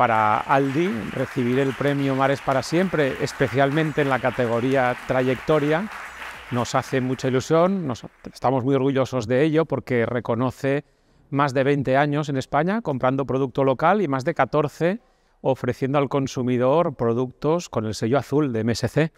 para Aldi recibir el premio Mares para siempre, especialmente en la categoría trayectoria. Nos hace mucha ilusión, nos, estamos muy orgullosos de ello porque reconoce más de 20 años en España comprando producto local y más de 14 ofreciendo al consumidor productos con el sello azul de MSC.